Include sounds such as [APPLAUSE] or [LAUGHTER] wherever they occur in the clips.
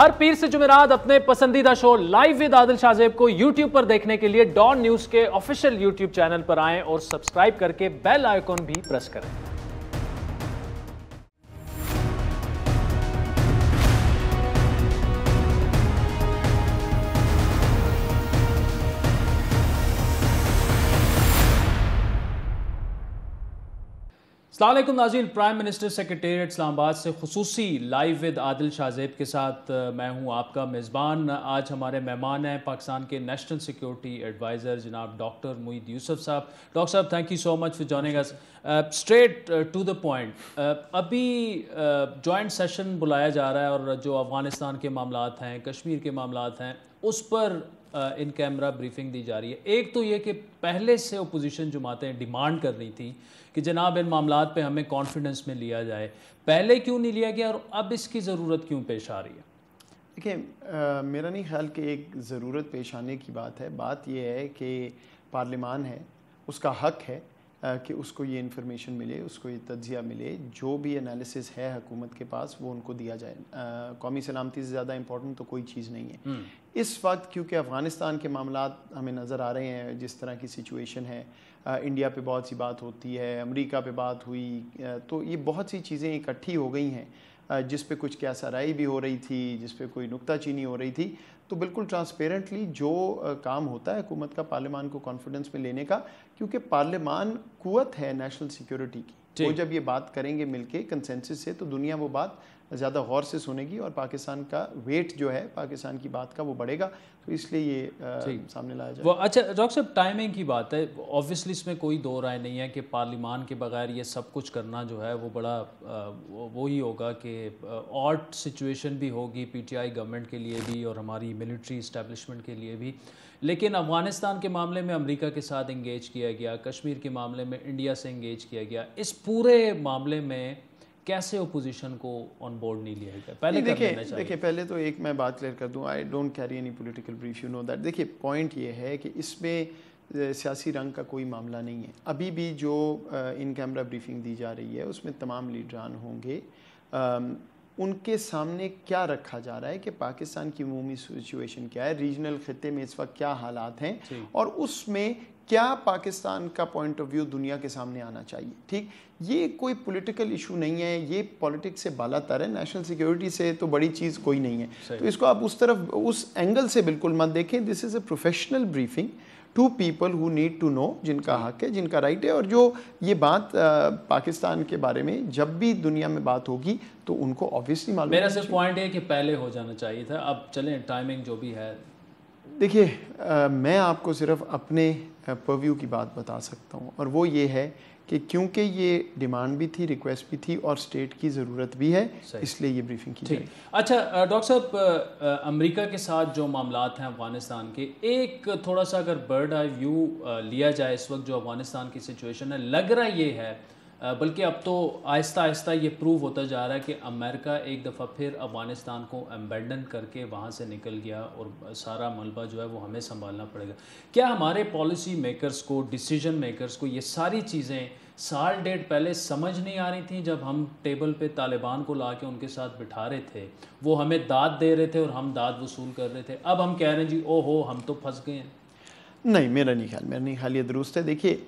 हर पीर से जुमेरात अपने पसंदीदा show live with Adil Shahzeb को यूट्यूब पर देखने के लिए डॉन न्यूज के ऑफिशियल यूट्यूब चैनल पर आएं और सब्सक्राइब करके बेल आइकॉन भी प्रेस करें अल्लाम नाजीन प्राइम मिनिस्टर सेक्रेटेरिएट इस्लामाबाद से खसूसी लाइव विद आदिल शाहजेब के साथ मैं हूं आपका मेज़बान आज हमारे मेहमान हैं पाकिस्तान के नेशनल सिक्योरिटी एडवाइज़र जनाब डॉक्टर मुईद यूसफ साहब डॉक्टर साहब thank you so much for joining us straight to the point अभी जॉइंट uh, सेशन बुलाया जा रहा है और जो अफ़गानिस्तान के मामला हैं कश्मीर के मामला हैं उस पर इन कैमरा ब्रीफिंग दी जा रही है एक तो ये कि पहले से अपोजिशन जमातें डिमांड कर रही थी कि जनाब इन मामला पर हमें कॉन्फिडेंस में लिया जाए पहले क्यों नहीं लिया गया और अब इसकी ज़रूरत क्यों पेश आ रही है देखिए मेरा नहीं ख्याल कि एक ज़रूरत पेश आने की बात है बात यह है कि पार्लिमान है उसका हक है कि उसको ये इन्फॉर्मेशन मिले उसको ये तजिया मिले जो भी एनालिसिस है हकूमत के पास वो उनको दिया जाए कौमी सलामती से ज़्यादा इंपॉर्टेंट तो कोई चीज़ नहीं है हम्म। इस वक्त क्योंकि अफ़गानिस्तान के मामला हमें नज़र आ रहे हैं जिस तरह की सिचुएशन है इंडिया पे बहुत सी बात होती है अमेरिका पे बात हुई तो ये बहुत सी चीज़ें इकट्ठी हो गई हैं जिस पे कुछ क्या सराई भी हो रही थी जिस पे कोई नुकताचीनी हो रही थी तो बिल्कुल ट्रांसपेरेंटली जो काम होता है हुकूमत का पार्लियामान को कॉन्फिडेंस में लेने का क्योंकि पार्लियामान कुत है नेशनल सिक्योरिटी की वो जब ये बात करेंगे मिलके कंसेंसिस से तो दुनिया वो बात ज़्यादा गौर से सुनेगी और पाकिस्तान का वेट जो है पाकिस्तान की बात का वो बढ़ेगा तो इसलिए ये आ, सामने लाया जाए वो अच्छा डॉक्टर साहब टाइमिंग की बात है ऑब्वियसली इसमें कोई दो राय नहीं है कि पार्लिमान के बगैर ये सब कुछ करना जो है वो बड़ा वो ही होगा कि ऑर्ट सिचुएशन भी होगी पीटीआई गवर्नमेंट के लिए भी और हमारी मिलिट्री इस्टेब्लिशमेंट के लिए भी लेकिन अफगानिस्तान के मामले में अमेरिका के साथ इंगेज किया गया कश्मीर के मामले में इंडिया से इंगेज किया गया इस पूरे मामले में कैसे ओपोजिशन को ऑन बोर्ड नहीं लिया गया पहले देखिए देखिए पहले तो एक मैं बात क्लियर कर दूं I don't carry any political brief you know that देखिए पॉइंट ये है कि इसमें सियासी रंग का कोई मामला नहीं है अभी भी जो इन कैमरा ब्रीफिंग दी जा रही है उसमें तमाम लीडरान होंगे उनके सामने क्या रखा जा रहा है कि पाकिस्तान की मूमी सिचुएशन क्या है रीजनल ख़त्े में इस वक्त क्या हालात हैं और उसमें क्या पाकिस्तान का पॉइंट ऑफ व्यू दुनिया के सामने आना चाहिए ठीक ये कोई पॉलिटिकल इशू नहीं है ये पॉलिटिक्स से बाला तर है नेशनल सिक्योरिटी से तो बड़ी चीज़ कोई नहीं है तो इसको आप उस तरफ उस एंगल से बिल्कुल मत देखें this is a professional briefing to people who need to know जिनका हम्म। हक है जिनका राइट है और जो ये बात पाकिस्तान के बारे में जब भी दुनिया में बात होगी तो उनको ऑब्वियसली मालूम मेरा सिर्फ पॉइंट है कि पहले हो जाना चाहिए था अब चलें टाइमिंग जो भी है देखिए मैं आपको सिर्फ अपने परव्यू की बात बता सकता हूँ और वो ये है कि क्योंकि ये डिमांड भी थी रिक्वेस्ट भी थी और स्टेट की ज़रूरत भी है इसलिए ये ब्रीफिंग की ठीक अच्छा डॉक्टर साहब अमेरिका के साथ जो मामला हैं अफगानिस्तान के एक थोड़ा सा अगर बर्ड आई व्यू लिया जाए इस वक्त जो अफगानिस्तान की सिचुएशन है लग रहा ये है बल्कि अब तो आहिस्ता आहिस्ता ये प्रूव होता जा रहा है कि अमेरिका एक दफ़ा फिर अफ़गानिस्तान को एम्बेंडन करके वहाँ से निकल गया और सारा मलबा जो है वो हमें संभालना पड़ेगा क्या हमारे पॉलिसी मेकर्स को डिसीजन मेकर्स को ये सारी चीज़ें साल डेढ़ पहले समझ नहीं आ रही थी जब हम टेबल पे तालिबान को ला के उनके साथ बिठा रहे थे वो हमें दाद दे रहे थे और हम दाद वसूल कर रहे थे अब हम कह रहे हैं जी ओ हो हम तो फंस गए हैं नहीं मेरा नहीं ख्याल मेरा नहीं ख्याल ये दुरुस्त है देखिए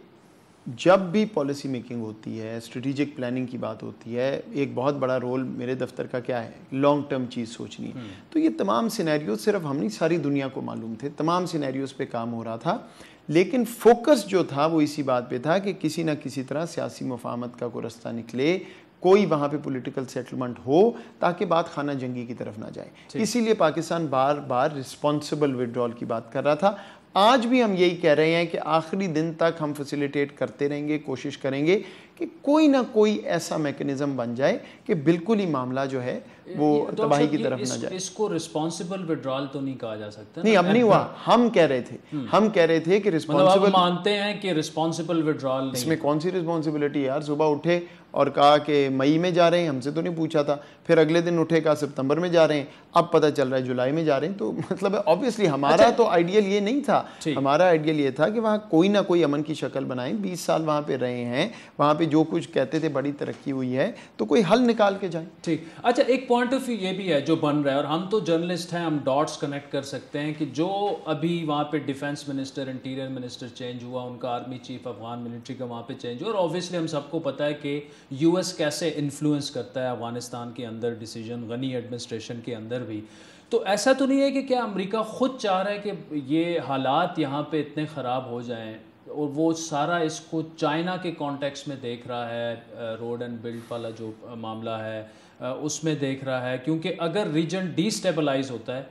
जब भी पॉलिसी मेकिंग होती है स्ट्रेटिजिक प्लानिंग की बात होती है एक बहुत बड़ा रोल मेरे दफ्तर का क्या है लॉन्ग टर्म चीज़ सोचनी हम्म। तो ये तमाम सिनेरियो सिर्फ हम नहीं सारी दुनिया को मालूम थे तमाम सिनेरियोज पे काम हो रहा था लेकिन फोकस जो था वो इसी बात पे था कि किसी ना किसी तरह सियासी मुफामत का कोई रास्ता निकले कोई वहाँ पे पॉलिटिकल सेटलमेंट हो ताकि बात खाना जंगी की तरफ ना जाए इसीलिए पाकिस्तान बार बार रिस्पॉन्सिबल विड्रॉल की बात कर रहा था आज भी हम यही कह रहे हैं कि आखिरी दिन तक हम फैसिलिटेट करते रहेंगे कोशिश करेंगे कि कोई ना कोई ऐसा मैकेनिज्म बन जाए कि बिल्कुल ही मामला जो है वो तो तबाही की तरफ इस, ना जाए इसको रिस्पॉन्सिबल विड्रॉल तो नहीं कहा जा सकता नहीं अब नहीं हुआ [LAUGHS] हम कह रहे थे हम्म। हम कह रहे थे कि रिस्पॉन्सिबल मतलब मानते हैं कि रिस्पॉन्सिबल विड्रॉल इसमें कौन सी रिस्पॉन्सिबिलिटी यार सुबह उठे और कहा कि मई में जा रहे हैं हमसे तो नहीं पूछा था फिर अगले दिन उठे कहा सितंबर में जा रहे हैं अब पता चल रहा है जुलाई में जा रहे हैं तो मतलब ऑब्वियसली हमारा अच्छा। तो आइडियल ये नहीं था हमारा आइडियल ये था कि वहाँ कोई ना कोई अमन की शक्ल बनाएं बीस साल वहाँ पे रहे हैं वहाँ पर जो कुछ कहते थे बड़ी तरक्की हुई है तो कोई हल निकाल के जाए ठीक अच्छा एक पॉइंट ऑफ व्यू ये भी है जो बन रहा है और हम तो जर्नलिस्ट हैं हम डॉट्स कनेक्ट कर सकते हैं कि जो अभी वहाँ पर defence minister interior minister change हुआ उनका आर्मी चीफ अफगान मिलिट्री का वहाँ पर चेंज हुआ और ऑब्वियसली हम सबको पता है कि यूएस कैसे इन्फ्लुएंस करता है अफगानिस्तान के अंदर डिसीजन गनी एडमिनिस्ट्रेशन के अंदर भी तो ऐसा तो नहीं है कि क्या अमेरिका ख़ुद चाह रहा है कि ये हालात यहाँ पे इतने ख़राब हो जाएं और वो सारा इसको चाइना के कॉन्टेक्स्ट में देख रहा है रोड एंड बिल्ड वाला जो मामला है उसमें देख रहा है क्योंकि अगर रीजन डिस्टेबलाइज होता है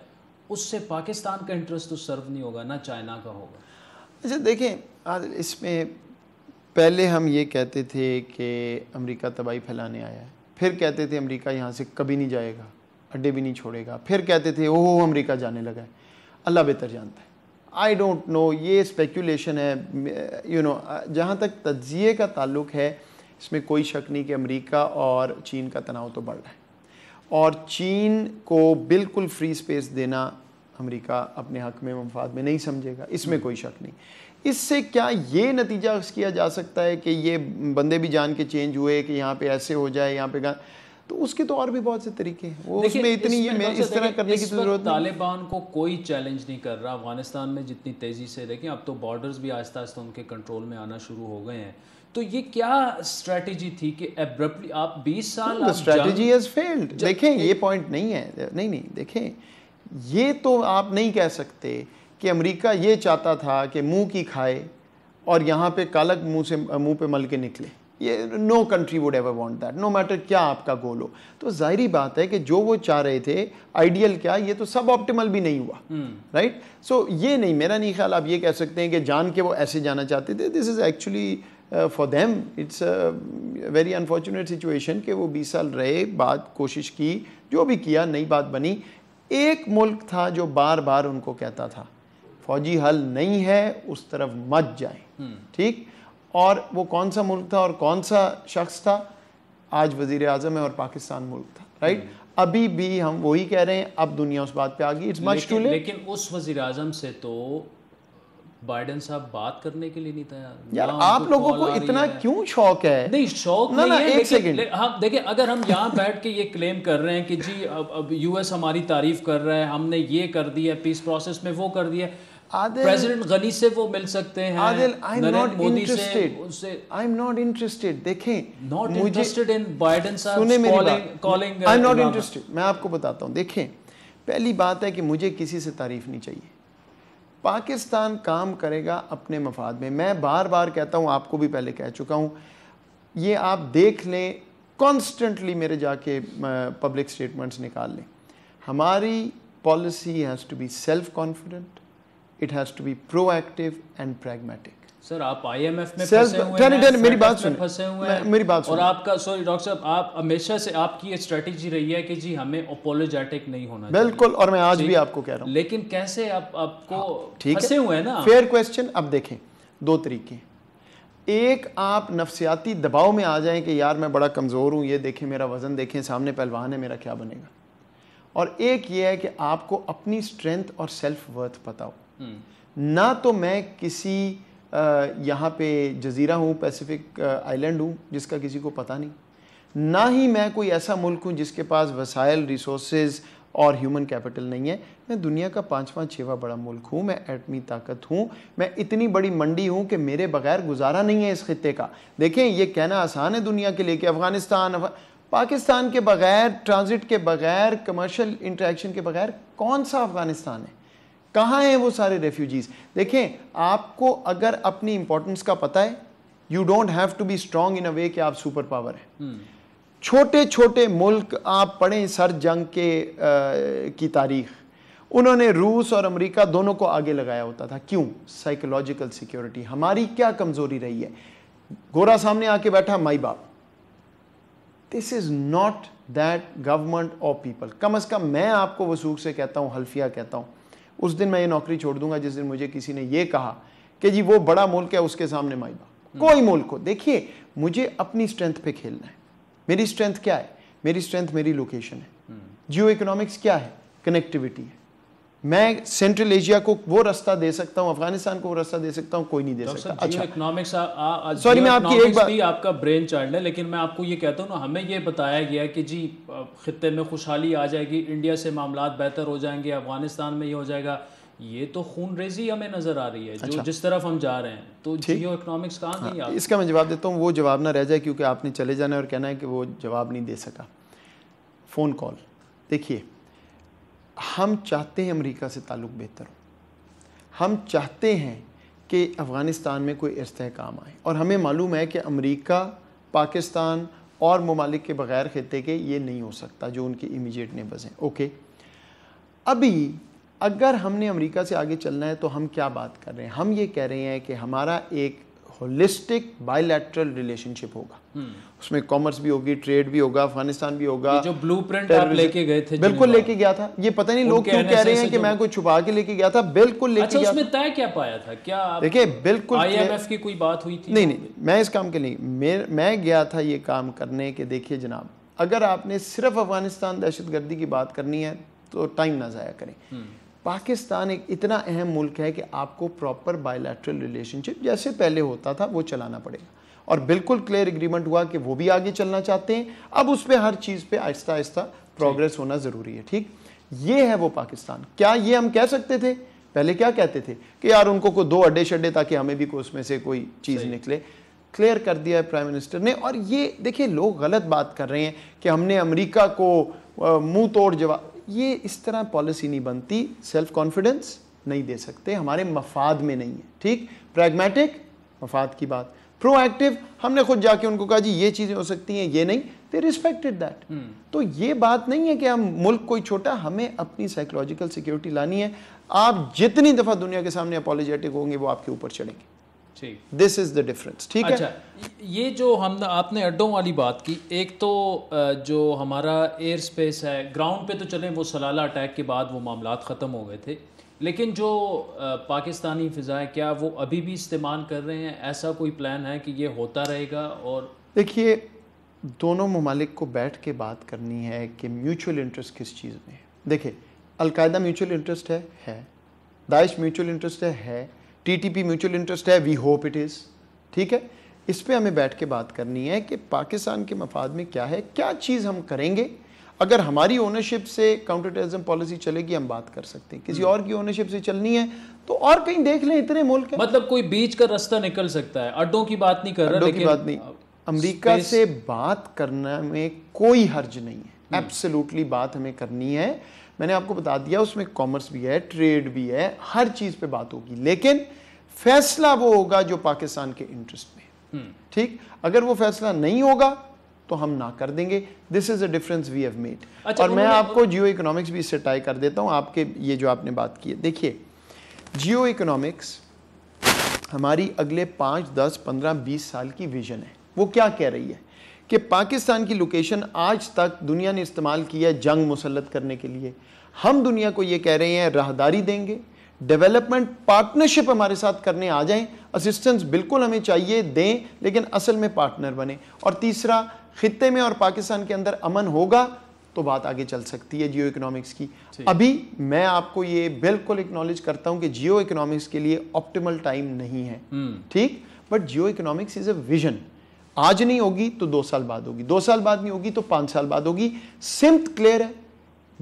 उससे पाकिस्तान का इंटरेस्ट तो सर्व नहीं होगा ना चाइना का होगा अच्छा देखें इसमें पहले हम ये कहते थे कि अमेरिका तबाही फैलाने आया है फिर कहते थे अमेरिका यहाँ से कभी नहीं जाएगा अड्डे भी नहीं छोड़ेगा फिर कहते थे ओह अमेरिका जाने लगा है अल्लाह बेहतर जानता है आई डोंट नो ये स्पेकुलेशन है यू नो जहाँ तक तजिए का ताल्लुक है इसमें कोई शक नहीं कि अमेरिका और चीन का तनाव तो बढ़ रहा है और चीन को बिल्कुल फ्री स्पेस देना अमेरिका अपने हक में मफाद में नहीं समझेगा इसमें हम्म। कोई शक नहीं इससे क्या ये नतीजा किया जा सकता है कि ये बंदे भी जान के चेंज हुए कि यहाँ पे ऐसे हो जाए यहाँ पे तो उसके तो और भी बहुत से तरीके हैं वो उसमें इतनी ये इस तरह करने की जरूरत तालिबान को कोई चैलेंज नहीं कर रहा अफगानिस्तान में जितनी तेज़ी से देखें अब तो बॉर्डर्स भी आहिस्ता आहिस्ता उनके कंट्रोल में आना शुरू हो गए हैं तो ये क्या स्ट्रेटजी थी कि एब्रप्टली आप 20 साल स्ट्रेटजी हैज फेल्ड देखें ये पॉइंट नहीं है नहीं नहीं देखें ये तो आप नहीं कह सकते कि अमेरिका ये चाहता था कि मुंह की खाए और यहाँ पे कालक मुंह से मुंह पे मल के निकले ये no country would ever want that no matter क्या आपका गोल हो तो जाहरी बात है कि जो वो चाह रहे थे आइडियल क्या ये तो सब ऑप्टिमल भी नहीं हुआ right hmm. So right? so, ये नहीं मेरा नहीं ख्याल आप ये कह सकते हैं कि जान के वो ऐसे जाना चाहते थे this is actually for them it's very unfortunate situation कि वो बीस साल रहे बात कोशिश की जो भी किया नई बात बनी एक मुल्क था जो बार बार उनको कहता था फौजी हल नहीं है उस तरफ मत जाएं हम्म। ठीक और वो कौन सा मुल्क था और कौन सा शख्स था आज वजीर आजम है और पाकिस्तान मुल्क था राइट हम्म। अभी भी हम वही कह रहे हैं अब दुनिया उस बात पे आ गई इट्स लेकिन उस वजीर आजम से तो बाइडन साहब बात करने के लिए नहीं तैयार यार आप तो लोगों को इतना क्यों शौक है नहीं शौक ना, नहीं ना, है, एक सेकंड हम हाँ, देखिए अगर हम यहाँ बैठ के ये क्लेम कर रहे हैं कि जी अब अब यूएस हमारी तारीफ कर रहा है हमने ये कर दिया पीस प्रोसेस में वो कर दिया प्रेसिडेंट गनी से वो मिल सकते हैं Adil I am not interested उनसे आई एम नॉट इंटरेस्टेड देखें नॉट इंटरेस्टेड इन बाइडेन सुने calling calling I am not interested मैं आपको बताता हूं देखें पहली बात है कि मुझे किसी से तारीफ नहीं चाहिए पाकिस्तान काम करेगा अपने मफाद में मैं बार बार कहता हूं आपको भी पहले कह चुका हूं ये आप देख लें कॉन्स्टेंटली मेरे जाके पब्लिक स्टेटमेंट्स निकाल लें हमारी policy has to be self confident it has to be proactive and pragmatic sir आप आईएमएफ में फंसे हुए हैं टेन, मेरी बात सुन फंसे हुए हैं मेरी बात और आपका सॉरी डॉक्टर साहब आप हमेशा से आपकी ये स्ट्रेटजी रही है कि जी हमें अपोलोजेटिक नहीं होना बिल्कुल और मैं आज भी आपको कह रहा हूं लेकिन कैसे आप आपको हाँ, ठीक फंसे हुए हैं ना फेयर क्वेश्चन अब देखें दो तरीके एक आप नफसियाती दबाव में आ जाएं कि यार मैं बड़ा कमज़ोर हूं ये देखें मेरा वज़न देखें सामने पहलवान है मेरा क्या बनेगा और एक ये है कि आपको अपनी स्ट्रेंथ और सेल्फ वर्थ पता हो हम्म। ना तो मैं किसी यहाँ पे जजीरा हूँ पैसिफिक आइलैंड हूँ जिसका किसी को पता नहीं ना ही मैं कोई ऐसा मुल्क हूँ जिसके पास वसाइल रिसोर्स और ह्यूमन कैपिटल नहीं है मैं दुनिया का पाँचवा छवा बड़ा मुल्क हूँ मैं एटमी ताकत हूँ मैं इतनी बड़ी मंडी हूँ कि मेरे बगैर गुजारा नहीं है इस खत्े का देखें ये कहना आसान है दुनिया के लिए कि अफ़गानिस्तान पाकिस्तान के बगैर ट्रांजिट के बगैर कमर्शल इंट्रैक्शन के बगैर कौन सा अफ़गानिस्तान है कहाँ हैं वो सारे रेफ्यूजीज देखें आपको अगर अपनी इंपॉर्टेंस का पता है you don't have to be strong in a way कि आप सुपर पावर हैं हम्म। छोटे छोटे मुल्क आप पढ़ें सर जंग के आ, की तारीख उन्होंने रूस और अमेरिका दोनों को आगे लगाया होता था क्यों साइकोलॉजिकल सिक्योरिटी हमारी क्या कमजोरी रही है गोरा सामने आके बैठा माई बाप this is not that government और पीपल कम अज कम मैं आपको वसूख से कहता हूं हल्फिया कहता हूं उस दिन मैं ये नौकरी छोड़ दूंगा जिस दिन मुझे किसी ने ये कहा कि जी वो बड़ा मुल्क है उसके सामने माई बाप कोई मुल्क हो देखिए मुझे अपनी स्ट्रेंथ पे खेलना है मेरी स्ट्रेंथ क्या है मेरी स्ट्रेंथ मेरी लोकेशन है जियो हम्म। इकोनॉमिक्स क्या है कनेक्टिविटी है मैं सेंट्रल एशिया को वो रास्ता दे सकता हूँ अफगानिस्तान को वो रास्ता दे सकता हूँ कोई नहीं दे सकता अच्छा इकोनॉमिक्स सॉरी मैं आपकी एक बात आपका ब्रेन चाइल्ड है लेकिन मैं आपको ये कहता हूँ ना हमें ये बताया गया कि जी खत्े में खुशहाली आ जाएगी इंडिया से मामला बेहतर हो जाएंगे अफगानिस्तान में ये हो जाएगा ये तो खून रेजी हमें नजर आ रही है अच्छा। जिस तरफ हम जा रहे हैं तो जियो इकोनॉमिक्स कहाँ हाँ, नहीं इसका मैं जवाब देता हूँ वो जवाब ना रह जाए क्योंकि आपने चले जाना है और कहना है कि वो जवाब नहीं दे सका फ़ोन कॉल देखिए हम चाहते हैं अमेरिका से ताल्लुक़ बेहतर हो हम चाहते हैं कि अफ़गानिस्तान में कोई इस्तेकाम आए और हमें मालूम है कि अमेरिका पाकिस्तान और ममालिक के बग़ैर ख़त्े के ये नहीं हो सकता जो उनकी इमीडिएट नेबर्स हैं ओके अभी अगर हमने अमेरिका से आगे चलना है तो हम क्या बात कर रहे हैं हम ये कह रहे हैं कि हमारा एक होलिस्टिक बायलैटरल रिलेशनशिप होगा उसमें कॉमर्स भी होगी ट्रेड भी होगा अफगानिस्तान भी होगा जो ब्लू प्रिंट आप लेके गए थे बिल्कुल लेके गया था ये पता नहीं लोग क्यों कह रहे हैं कि मैं कोई छुपा के लेके गया था बिल्कुल लेके अच्छा, गया उसमें तय क्या पाया था क्या देखिए बिल्कुल आईएमएफ की कोई बात हुई थी नहीं नहीं मैं इस काम के लिए मैं गया था ये काम करने के देखिए जनाब अगर आपने सिर्फ अफगानिस्तान दहशतगर्दी की बात करनी है तो टाइम ना ज़ाया करें हम्म। पाकिस्तान एक इतना अहम मुल्क है कि आपको प्रॉपर बायोलैट्रल रिलेशनशिप जैसे पहले होता था वो चलाना पड़ेगा और बिल्कुल क्लियर एग्रीमेंट हुआ कि वो भी आगे चलना चाहते हैं अब उस पर हर चीज़ पे आहिस्ता आहिस्ता प्रोग्रेस होना ज़रूरी है ठीक ये है वो पाकिस्तान क्या ये हम कह सकते थे पहले क्या कहते थे कि यार उनको को दो अड्डे शड्डे ताकि हमें भी कोई उसमें से कोई चीज़ निकले क्लियर कर दिया है प्राइम मिनिस्टर ने और ये देखिए लोग गलत बात कर रहे हैं कि हमने अमेरिका को मुंह तोड़ जवाब ये इस तरह पॉलिसी नहीं बनती सेल्फ कॉन्फिडेंस नहीं दे सकते हमारे मफाद में नहीं है ठीक प्रैग्मेटिक मफाद की बात प्रोएक्टिव हमने खुद जाके उनको कहा जी ये चीज़ें हो सकती हैं ये नहीं दे रिस्पेक्टेड दैट तो ये बात नहीं है कि हम मुल्क कोई छोटा हमें अपनी साइकोलॉजिकल सिक्योरिटी लानी है आप जितनी दफ़ा दुनिया के सामने अपोलोजेटिक होंगे वो आपके ऊपर चढ़ेंगे दिस इज द डिफरेंस ठीक अच्छा, है ये जो हम आपने अड्डों वाली बात की एक तो जो हमारा एयर स्पेस है ग्राउंड पे तो चले वो सलाला अटैक के बाद वो मामला ख़त्म हो गए थे लेकिन जो पाकिस्तानी फ़िज़ा क्या वो अभी भी इस्तेमाल कर रहे हैं ऐसा कोई प्लान है कि ये होता रहेगा और देखिए दोनों ममालिक को बैठ के बात करनी है कि म्यूचुअल इंटरेस्ट किस चीज़ में है देखिए अलकायदा म्यूचुअल इंटरेस्ट है है दाइश म्यूचुअल इंटरेस्ट है है टीटीपी म्यूचुअल इंटरेस्ट है वी होप इट इज़ ठीक है इस पर हमें बैठ के बात करनी है कि पाकिस्तान के मफाद में क्या है क्या चीज़ हम करेंगे अगर हमारी ओनरशिप से काउंटर टेरिज्म पॉलिसी चलेगी हम बात कर सकते हैं किसी हम्म। और की ओनरशिप से चलनी है तो और कहीं देख लें इतने मुल्क मतलब कोई बीच का रास्ता निकल सकता है अड्डों की बात नहीं कर रहा की बात नहीं अमेरिका से बात करने में कोई हर्ज नहीं है एब्सोल्युटली हम्म। बात हमें करनी है मैंने आपको बता दिया उसमें कॉमर्स भी है ट्रेड भी है हर चीज़ पे बात होगी लेकिन फैसला वो होगा जो पाकिस्तान के इंटरेस्ट में हम्म। ठीक अगर वो फैसला नहीं होगा तो हम ना कर देंगे this is a difference we have made और मैं आपको जियो इकोनॉमिक्स भी इससे टाई कर देता हूं आपके ये जो आपने बात की है देखिए जियो इकोनॉमिक्स हमारी अगले पांच दस पंद्रह बीस साल की विजन है वो क्या कह रही है कि पाकिस्तान की लोकेशन आज तक दुनिया ने इस्तेमाल किया है जंग मुसलत करने के लिए हम दुनिया को ये कह रहे हैं राहदारी देंगे डेवलपमेंट पार्टनरशिप हमारे साथ करने आ जाएं असिस्टेंस बिल्कुल हमें चाहिए दें लेकिन असल में पार्टनर बने और तीसरा खत्े में और पाकिस्तान के अंदर अमन होगा तो बात आगे चल सकती है जियो इकोनॉमिक्स की अभी मैं आपको ये बिल्कुल एक्नॉलेज करता हूँ कि जियो इकोनॉमिक्स के लिए ऑप्टिमल टाइम नहीं है हम्म। ठीक but geo economics is a vision आज नहीं होगी तो दो साल बाद होगी दो साल बाद नहीं होगी तो पांच साल बाद होगी सिमत क्लियर है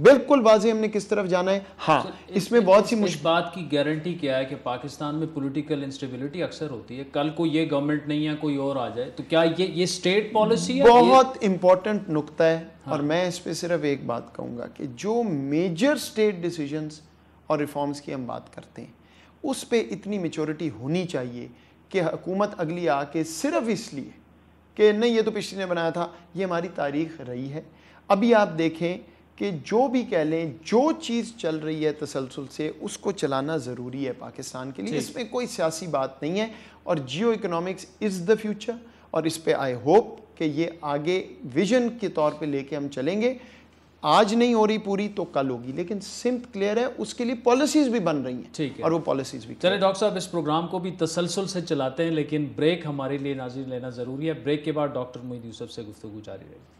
बिल्कुल वाजे हमने किस तरफ जाना है हाँ इसमें इस, बहुत सी मुश्किल बात की गारंटी क्या है कि पाकिस्तान में पॉलिटिकल इंस्टेबिलिटी अक्सर होती है कल को ये गवर्नमेंट नहीं है कोई और आ जाए तो क्या ये ये स्टेट पॉलिसी बहुत इंपॉर्टेंट नुकता है हाँ। और मैं इस पर सिर्फ एक बात कहूंगा कि जो मेजर स्टेट डिसीजन और रिफॉर्म्स की हम बात करते हैं उस पर इतनी मेचोरिटी होनी चाहिए कि हुकूमत अगली आके सिर्फ इसलिए कि नहीं ये तो पिछली ने बनाया था ये हमारी तारीख रही है अभी आप देखें कि जो भी कह लें जो चीज़ चल रही है तसलसल से उसको चलाना ज़रूरी है पाकिस्तान के लिए इसमें कोई सियासी बात नहीं है और geo economics is the future और इस पर आई होप कि ये आगे विजन के तौर पे लेके हम चलेंगे आज नहीं हो रही पूरी तो कल होगी लेकिन सिम्त क्लियर है उसके लिए पॉलिसीज भी बन रही हैं ठीक है और वो पॉलिसीज भी चले डॉक्टर साहब इस प्रोग्राम को भी तसलसल से चलाते हैं लेकिन ब्रेक हमारे लिए नाजिर लेना ज़रूरी है ब्रेक के बाद डॉक्टर मोहिद यूसफ से गुफ्तु जारी रहेगी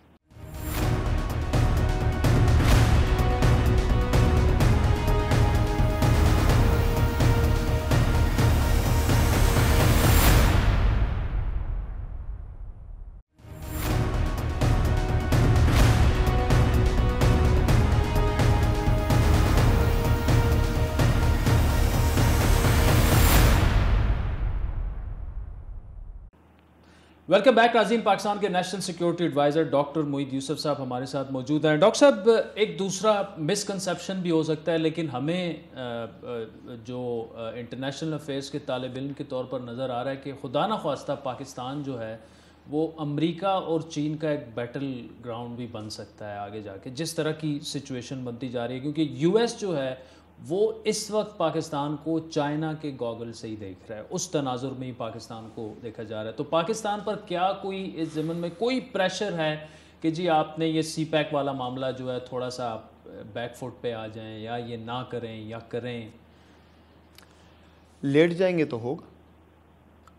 वेलकम बैक नाजीन पाकिस्तान के national security adviser doctor Moeed Yusuf साहब हमारे साथ मौजूद हैं डॉक्टर साहब एक दूसरा मिसकनसप्शन भी हो सकता है लेकिन हमें जो इंटरनेशनल अफेयर्स के तालब इन के तौर पर नज़र आ रहा है कि खुदा न खास्ता पाकिस्तान जो है वो अमेरिका और चीन का एक बैटल ग्राउंड भी बन सकता है आगे जाके जिस तरह की सिचुएशन बनती जा रही है क्योंकि यू जो है वो इस वक्त पाकिस्तान को चाइना के गॉगल से ही देख रहा है उस तनाजुर में ही पाकिस्तान को देखा जा रहा है तो पाकिस्तान पर क्या कोई इस ज़मन में कोई प्रेशर है कि जी आपने ये सी पैक वाला मामला जो है थोड़ा सा आप बैक फुट पे आ जाएं या ये ना करें या करें लेट जाएंगे तो होगा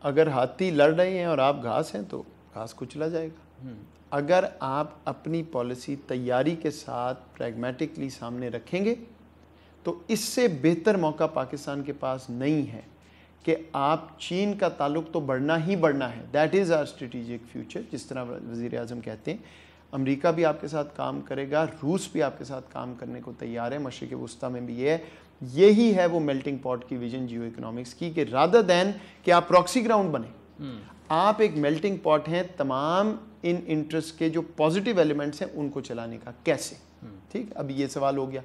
अगर हाथी लड़ रहे हैं और आप घास हैं तो घास कुचला जाएगा हम्म। अगर आप अपनी पॉलिसी तैयारी के साथ प्रैग्मेटिकली सामने रखेंगे तो इससे बेहतर मौका पाकिस्तान के पास नहीं है कि आप चीन का ताल्लुक तो बढ़ना ही बढ़ना है that is our strategic future जिस तरह वजीर अजम कहते हैं अमरीका भी आपके साथ काम करेगा रूस भी आपके साथ काम करने को तैयार है मशरक़ वस्ती में भी ये है यही है वो मेल्टिंग पॉट की विजन जियो इकोनॉमिक्स की कि राधा दैन कि आप प्रॉक्सी ग्राउंड बने हम्म। आप एक मेल्टिंग पॉट हैं तमाम इन इंटरेस्ट के जो पॉजिटिव एलिमेंट्स हैं उनको चलाने का कैसे हम्म। ठीक अब ये सवाल हो गया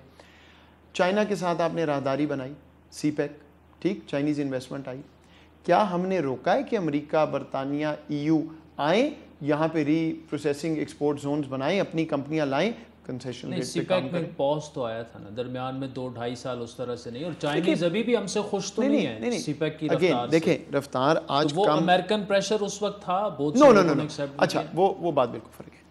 चाइना के साथ आपने राहदारी बनाई सी पैक e ठीक चाइनीज़ इन्वेस्टमेंट आई क्या हमने रोका है कि अमेरिका बरतानिया ईयू e आए यहाँ पे री प्रोसेसिंग एक्सपोर्ट जोन बनाएं अपनी कंपनियां लाएं e कंसेशन में पॉज तो आया था ना दरमियान में दो ढाई साल उस तरह से नहीं और चाइनीज अभी भी हमसे खुश तो नहीं, नहीं, है सीपैक की रफ्तार देखें रफ्तार तो आज तो वो अमेरिकन प्रेशर उस वक्त था बहुत नो नो नो अच्छा वो वो बात बिल्कुल फर्क है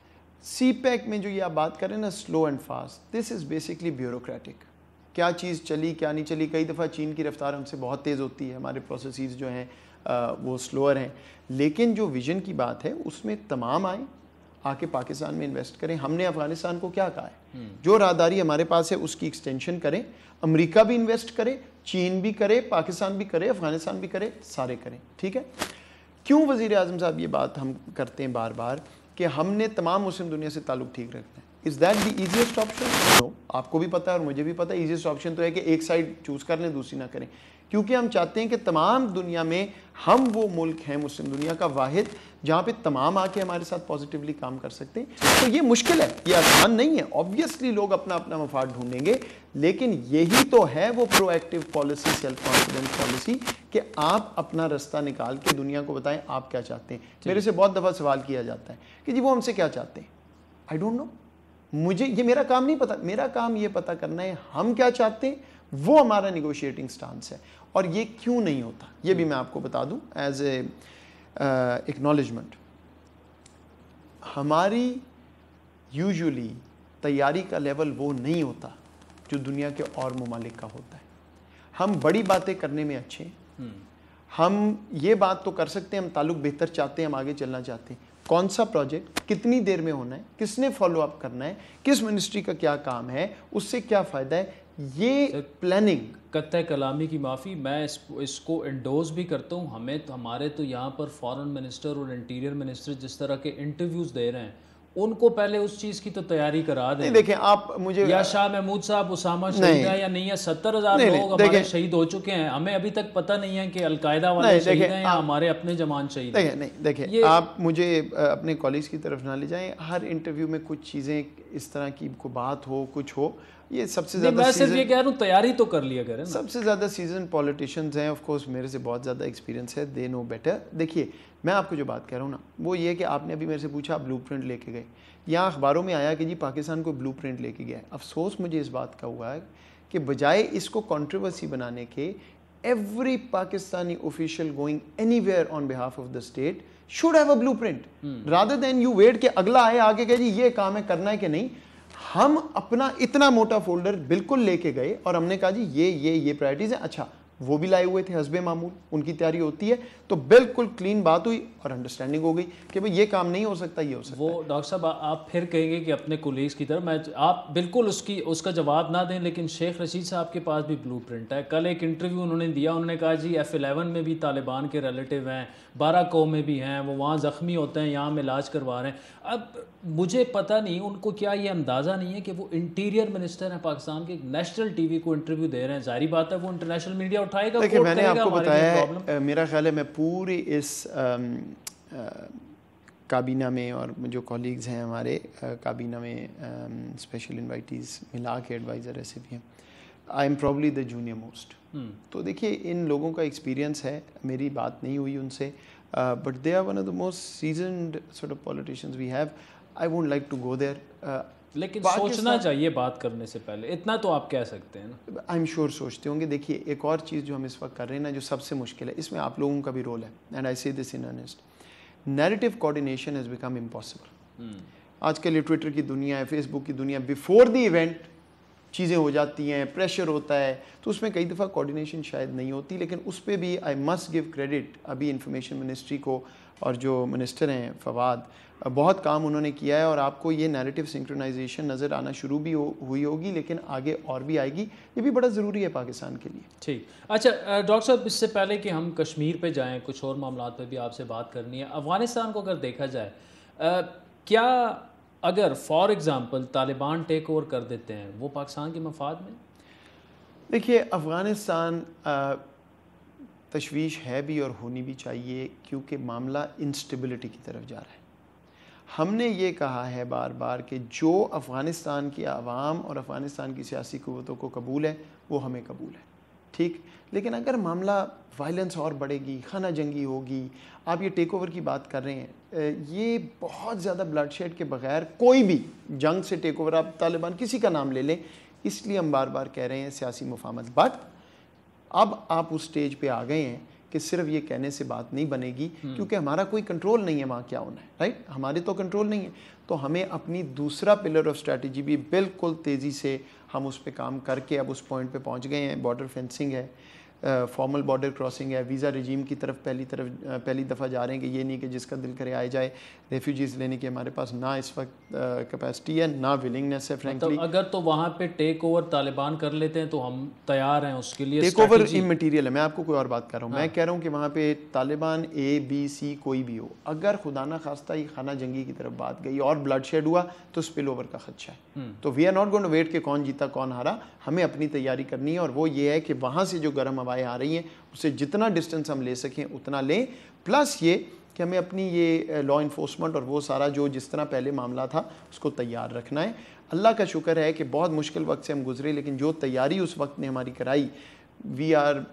सीपैक में जो ये आप बात करें ना slow and fast this is basically bureaucratic क्या चीज़ चली क्या नहीं चली कई दफ़ा चीन की रफ्तार हमसे बहुत तेज़ होती है हमारे प्रोसेस जो हैं वो स्लोअर हैं लेकिन जो विज़न की बात है उसमें तमाम आए आके पाकिस्तान में इन्वेस्ट करें हमने अफगानिस्तान को क्या कहा है हम्म। जो राहदारी हमारे पास है उसकी एक्सटेंशन करें अमेरिका भी इन्वेस्ट करे चीन भी करे पाकिस्तान भी करे अफगानिस्तान भी करे सारे करें ठीक है क्यों वज़ी अजम साहब ये बात हम करते हैं बार बार कि हमने तमाम मुस्लिम दुनिया से ताल्लुक़ ठीक रखना है is that the easiest option no आपको भी पता है और मुझे भी पता है ईजिएस्ट ऑप्शन तो है कि एक साइड चूज़ कर लें दूसरी ना करें क्योंकि हम चाहते हैं कि तमाम दुनिया में हम वो मुल्क हैं मुस्लिम दुनिया का वाहिद जहाँ पे तमाम आके हमारे साथ पॉजिटिवली काम कर सकते हैं तो ये मुश्किल है ये आसान नहीं है ऑब्वियसली लोग अपना अपना मफाद ढूंढेंगे लेकिन यही तो है वो proactive policy self confidence policy कि आप अपना रास्ता निकाल के दुनिया को बताएं आप क्या चाहते हैं मेरे से बहुत दफ़ा सवाल किया जाता है कि जी वो हमसे क्या चाहते हैं आई डोंट नो मुझे ये मेरा काम नहीं पता मेरा काम ये पता करना है हम क्या चाहते हैं वो हमारा निगोशिएटिंग स्टांस है और ये क्यों नहीं होता ये भी मैं आपको बता दूं एज ए एक्नॉलेजमेंट हमारी यूजुअली तैयारी का लेवल वो नहीं होता जो दुनिया के और ममालिक का होता है हम बड़ी बातें करने में अच्छे हैं हम्म। हम ये बात तो कर सकते हैं हम ताल्लुक बेहतर चाहते हैं हम आगे चलना चाहते हैं कौन सा प्रोजेक्ट कितनी देर में होना है किसने फॉलोअप करना है किस मिनिस्ट्री का क्या काम है उससे क्या फ़ायदा है ये प्लानिंग कत कलामी की माफ़ी मैं इस, इसको इंडोज भी करता हूँ हमें तो हमारे तो यहाँ पर फॉरेन मिनिस्टर और इंटीरियर मिनिस्टर जिस तरह के इंटरव्यूज़ दे रहे हैं उनको पहले उस चीज की तो तैयारी करा दें देखें आप मुझे या शाह महमूद साहब उसामा शहीद है या नहीं है सत्तर हजार लोग हमारे शहीद हो चुके हैं हमें अभी तक पता नहीं है कि अलकायदा वाले शहीद हैं या हमारे अपने जमान शहीद हैं नहीं ये आप मुझे अपने कॉलेज की तरफ ना ले जाएं हर इंटरव्यू में कुछ चीज़ें इस तरह की बात हो कुछ हो ये सबसे ज्यादा मैं सिर्फ ये कह रहा हूँ तैयारी तो कर लिया करें सबसे ज्यादा सीजन पॉलिटिशियंस हैं ऑफ कोर्स मेरे से बहुत ज्यादा एक्सपीरियंस है दे नो बेटर देखिए मैं आपको जो बात कह रहा हूँ ना वो ये कि आपने अभी मेरे से पूछा आप ब्लूप्रिंट लेके गए यहाँ अखबारों में आया कि जी पाकिस्तान को ब्लूप्रिंट लेके गया है अफसोस मुझे इस बात का हुआ है कि बजाय इसको कॉन्ट्रोवर्सी बनाने के every Pakistani official going anywhere on behalf of the state should have a blueprint rather than you wait कि अगला आए आगे कह जी ये काम है करना है कि नहीं हम अपना इतना मोटा फोल्डर बिल्कुल लेके गए और हमने कहा जी ये ये ये प्रायोरिटीज़ हैं अच्छा वो भी लाए हुए थे हसबे मामूल उनकी तैयारी होती है तो बिल्कुल क्लीन बात हुई और अंडरस्टैंडिंग हो गई कि भाई ये काम नहीं हो सकता ये हो सकता वो डॉक्टर साहब आप फिर कहेंगे कि अपने कोलीग्स की तरफ मैं आप बिल्कुल उसकी उसका जवाब ना दें लेकिन शेख रशीद साहब के पास भी ब्लू है कल एक इंटरव्यू उन्होंने दिया उन्होंने कहा जी एफ़ एलेवन में भी तालिबान के रिलेटिव हैं बाराको में भी हैं वो वहाँ ज़ख्मी होते हैं यहाँ में इलाज करवा रहे हैं अब मुझे पता नहीं उनको क्या ये अंदाज़ा नहीं है कि वो इंटीरियर मिनिस्टर हैं पाकिस्तान के नेशनल टी को इंटरव्यू दे रहे हैं जारी बात है वो इंटरनेशनल मीडिया और उठाएगा तो देखिए मैंने आपको बताया मेरा ख्याल है मैं पूरी इस काबीना में और जो कॉलीग्स हैं हमारे काबीना में स्पेशल इन्वाइटीज़ मिला के एडवाइज़र ऐसे भी हैं I am probably the junior most तो देखिए इन लोगों का एक्सपीरियंस है मेरी बात नहीं हुई उनसे but they are one of the most seasoned sort of politicians we have I won't like to go there लेकिन सोचना चाहिए बात करने से पहले इतना तो आप कह सकते हैं ना आई एम श्योर सोचते होंगे देखिए एक और चीज़ जो हम इस वक्त कर रहे हैं ना जो सबसे मुश्किल है इसमें आप लोगों का भी रोल है and I see this in honest narrative coordination has become impossible आजकल ट्विटर की दुनिया है फेसबुक की दुनिया बिफोर द इवेंट चीज़ें हो जाती हैं प्रेशर होता है तो उसमें कई दफ़ा कोऑर्डिनेशन शायद नहीं होती लेकिन उस पर भी आई मस्ट गिव क्रेडिट अभी इंफॉर्मेशन मिनिस्ट्री को और जो मिनिस्टर हैं फवाद बहुत काम उन्होंने किया है और आपको ये नैरेटिव सिंक्रोनाइजेशन नज़र आना शुरू भी हो, हुई होगी लेकिन आगे और भी आएगी ये भी बड़ा ज़रूरी है पाकिस्तान के लिए ठीक अच्छा डॉक्टर साहब इससे पहले कि हम कश्मीर पे जाएं कुछ और मामला पर भी आपसे बात करनी है अफ़गानिस्तान को अगर देखा जाए आ, क्या अगर for example Taliban take over कर देते हैं वो पाकिस्तान के मफाद में देखिए अफ़गानिस्तान तशवीश है भी और होनी भी चाहिए क्योंकि मामला इंस्टेबिलिटी की तरफ जा रहा है हमने ये कहा है बार बार कि जो अफ़गानिस्तान की आवाम और अफ़गानिस्तान की सियासी क़वतों को कबूल है वो हमें कबूल है ठीक लेकिन अगर मामला वायलेंस और बढ़ेगी खाना जंगी होगी आप ये टेक ओवर की बात कर रहे हैं ये बहुत ज़्यादा ब्लड शेड के बगैर कोई भी जंग से टेक ओवर आप तालिबान किसी का नाम ले लें इसलिए हम बार बार कह रहे हैं सियासी मुफामत बट अब आप उस स्टेज पे आ गए हैं कि सिर्फ ये कहने से बात नहीं बनेगी हम्म। क्योंकि हमारा कोई कंट्रोल नहीं है वहाँ क्या होना है राइट हमारे तो कंट्रोल नहीं है तो हमें अपनी दूसरा पिलर ऑफ स्ट्रेटजी भी बिल्कुल तेज़ी से हम उस पर काम करके अब उस पॉइंट पे पहुँच गए हैं बॉर्डर फेंसिंग है फॉर्मल बॉर्डर क्रॉसिंग है वीज़ा रजीम की तरफ पहली तरफ पहली दफ़ा जा रहे हैं कि ये नहीं कि जिसका दिल करे आए जाए रेफ्यूजीज़ लेने की हमारे पास ना इस वक्त कैपेसिटी है ना विलिंगनेस है फ्रेंकली मतलब तो अगर तो वहाँ पे टेक ओवर तालिबान कर लेते हैं तो हम तैयार हैं उसके लिए टेक ओवर इन मटीरियल है मैं आपको कोई और बात कर रहा हूँ हाँ। मैं कह रहा हूँ कि वहाँ पर तालिबान ए बी सी कोई भी हो अगर खुदा ना खास्ता ये खाना जंगी की तरफ बात गई और ब्लड शेड हुआ तो स्पिल ओवर का खदशा है हम्म। तो we are not going to wait कि कौन जीता कौन हारा हमें अपनी तैयारी करनी है और वो ये है कि वहाँ से जो गर्म हवा हवाएं आ रही हैं उससे जितना डिस्टेंस हम ले सकें उतना लें प्लस ये कि हमें अपनी ये लॉ इन्फोर्समेंट और वो सारा जो जिस तरह पहले मामला था उसको तैयार रखना है अल्लाह का शुक्र है कि बहुत मुश्किल वक्त से हम गुजरे लेकिन जो तैयारी उस वक्त ने हमारी कराई we are